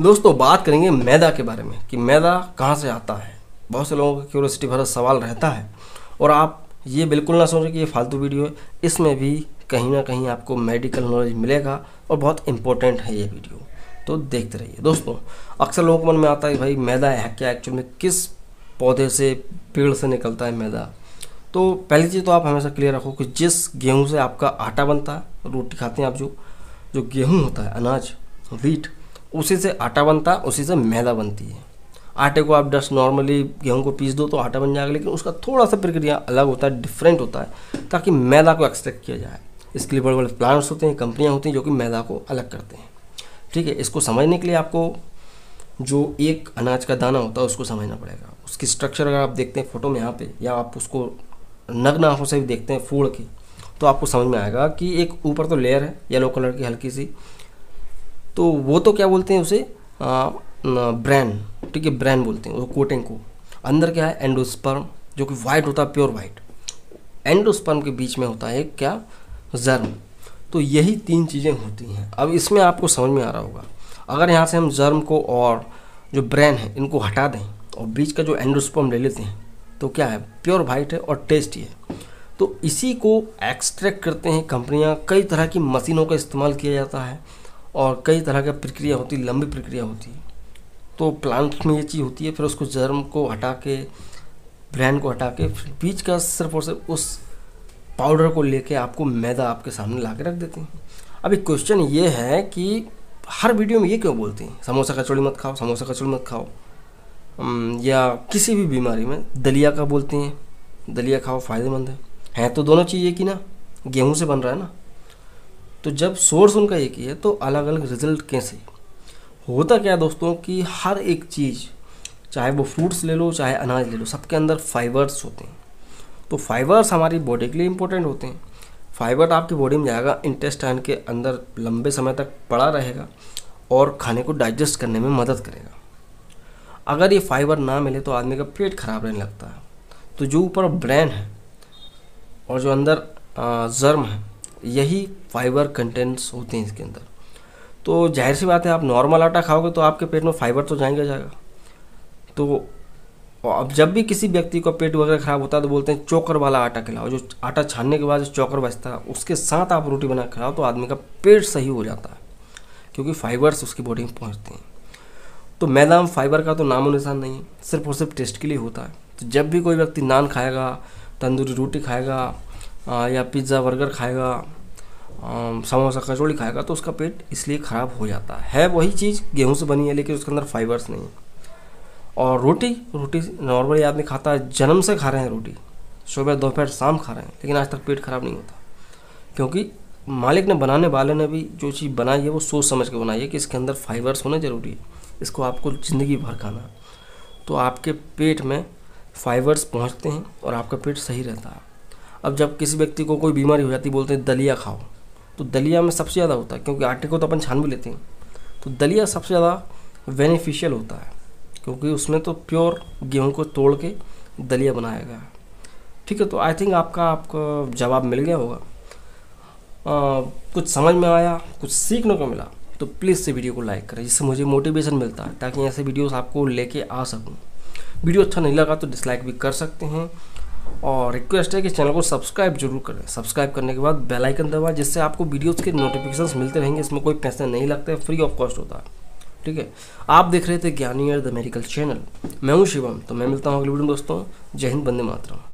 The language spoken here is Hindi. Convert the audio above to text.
दोस्तों बात करेंगे मैदा के बारे में कि मैदा कहाँ से आता है बहुत से लोगों का क्यूरोसिटी भरा सवाल रहता है और आप ये बिल्कुल ना सोचें कि ये फालतू वीडियो है इसमें भी कहीं ना कहीं आपको मेडिकल नॉलेज मिलेगा और बहुत इंपॉर्टेंट है ये वीडियो तो देखते रहिए दोस्तों अक्सर लोगों के मन में आता है भाई मैदा है क्या एक्चुअल में किस पौधे से पेड़ से निकलता है मैदा तो पहली चीज़ तो आप हमेशा क्लियर रखो कि जिस गेहूँ से आपका आटा बनता है रोटी खाते हैं आप जो जो गेहूँ होता है अनाज वीट उसी से आटा बनता उसी से मैदा बनती है आटे को आप जस्ट नॉर्मली गेहूं को पीस दो तो आटा बन जाएगा लेकिन उसका थोड़ा सा प्रक्रिया अलग होता है डिफरेंट होता है ताकि मैदा को एक्सट्रैक्ट किया जाए इसके लिए बड़े बड़े प्लांट्स होते हैं कंपनियाँ होती हैं जो कि मैदा को अलग करते हैं ठीक है इसको समझने के लिए आपको जो एक अनाज का दाना होता है उसको समझना पड़ेगा उसकी स्ट्रक्चर अगर आप देखते हैं फ़ोटो में यहाँ पे या आप उसको नग्न आँखों से भी देखते हैं फोड़ के तो आपको समझ में आएगा कि एक ऊपर तो लेयर है येलो कलर की हल्की सी तो वो तो क्या बोलते हैं उसे ब्रैन ठीक है ब्रैन बोलते हैं वो कोटिंग को अंदर क्या है एंडोस्पर्म जो कि वाइट होता है प्योर वाइट एंडोस्पर्म के बीच में होता है क्या जर्म तो यही तीन चीज़ें होती हैं अब इसमें आपको समझ में आ रहा होगा अगर यहाँ से हम जर्म को और जो ब्रेन है इनको हटा दें और बीच का जो एंडोस्पर्म ले लेते हैं तो क्या है प्योर वाइट है और टेस्टी है तो इसी को एक्सट्रैक्ट करते हैं कंपनियाँ कई तरह की मशीनों का इस्तेमाल किया जाता है और कई तरह की प्रक्रिया होती लंबी प्रक्रिया होती तो प्लांट्स में ये चीज़ होती है फिर उसको जर्म को हटा के ब्रैंड को हटा के फिर बीज का सिर्फ और सिर्फ उस पाउडर को लेके आपको मैदा आपके सामने ला के रख देते हैं अभी क्वेश्चन ये है कि हर वीडियो में ये क्यों बोलते हैं समोसा कचौड़ी मत खाओ समोसा कचौड़ी मत खाओ या किसी भी बीमारी में दलिया का बोलते हैं दलिया खाओ फायदेमंद है हैं तो दोनों चीज़ ये ही ना गेहूँ से बन रहा है ना तो जब सोर्स उनका एक ही है तो अलग अलग रिजल्ट कैसे होता क्या दोस्तों कि हर एक चीज़ चाहे वो फ्रूट्स ले लो चाहे अनाज ले लो सबके अंदर फाइबर्स होते हैं तो फाइबर्स हमारी बॉडी के लिए इंपॉर्टेंट होते हैं फाइबर तो आपकी बॉडी में जाएगा इंटेस्टाइन के अंदर लंबे समय तक पड़ा रहेगा और खाने को डाइजेस्ट करने में मदद करेगा अगर ये फाइबर ना मिले तो आदमी का पेट खराब रहने लगता है तो जो ऊपर ब्रेन है और जो अंदर जर्म है यही फाइबर कंटेंट्स होते हैं इसके अंदर तो जाहिर सी बात है आप नॉर्मल आटा खाओगे तो आपके पेट में फाइबर तो जाएंगे जाएगा तो अब जब भी किसी व्यक्ति का पेट वगैरह ख़राब होता है तो बोलते हैं चोकर वाला आटा खिलाओ जो आटा छानने के बाद जो चोकर बचता है उसके साथ आप रोटी बना खिलाओ तो आदमी का पेट सही हो जाता है क्योंकि फाइबर्स उसकी बॉडी में पहुँचते हैं तो मैदा फाइबर का तो नामो निशान नहीं है सिर्फ और सिर्फ टेस्ट के लिए होता है तो जब भी कोई व्यक्ति नान खाएगा तंदूरी रोटी खाएगा या पिज़्ज़ा बर्गर खाएगा समोसा कचौड़ी खाएगा तो उसका पेट इसलिए ख़राब हो जाता है वही चीज़ गेहूं से बनी है लेकिन उसके अंदर फाइबर्स नहीं है और रोटी रोटी नॉर्मली आदमी खाता है जन्म से खा रहे हैं रोटी सुबह दोपहर शाम खा रहे हैं लेकिन आज तक पेट ख़राब नहीं होता क्योंकि मालिक ने बनाने वाले ने भी जो चीज़ बनाई है वो सोच समझ के बनाई है कि इसके अंदर फाइबर्स होना ज़रूरी है इसको आपको ज़िंदगी भर खाना तो आपके पेट में फाइबर्स पहुँचते हैं और आपका पेट सही रहता है अब जब किसी व्यक्ति को कोई बीमारी हो जाती बोलते हैं दलिया खाओ तो दलिया में सबसे ज़्यादा होता है क्योंकि आटे को तो अपन छान भी लेते हैं तो दलिया सबसे ज़्यादा बेनिफिशियल होता है क्योंकि उसमें तो प्योर गेहूँ को तोड़ के दलिया बनाया गया है ठीक है तो आई थिंक आपका आपका जवाब मिल गया होगा आ, कुछ समझ में आया कुछ सीखने को मिला तो प्लीज़ से वीडियो को लाइक करें जिससे मुझे मोटिवेशन मिलता है ताकि ऐसे वीडियोस आपको लेके आ सकूं वीडियो अच्छा नहीं लगा तो डिसलाइक भी कर सकते हैं और रिक्वेस्ट है कि चैनल को सब्सक्राइब जरूर करें सब्सक्राइब करने के बाद बेल आइकन दबाएं जिससे आपको वीडियोस के नोटिफिकेशंस मिलते रहेंगे इसमें कोई पैसे नहीं लगते फ्री ऑफ कॉस्ट होता है ठीक है आप देख रहे थे ज्ञानी एयर द मेडिकल चैनल मैं हूँ शिवम तो मैं मिलता हूँ अगले वीडियो दोस्तों जय हिंद बंदे मातरम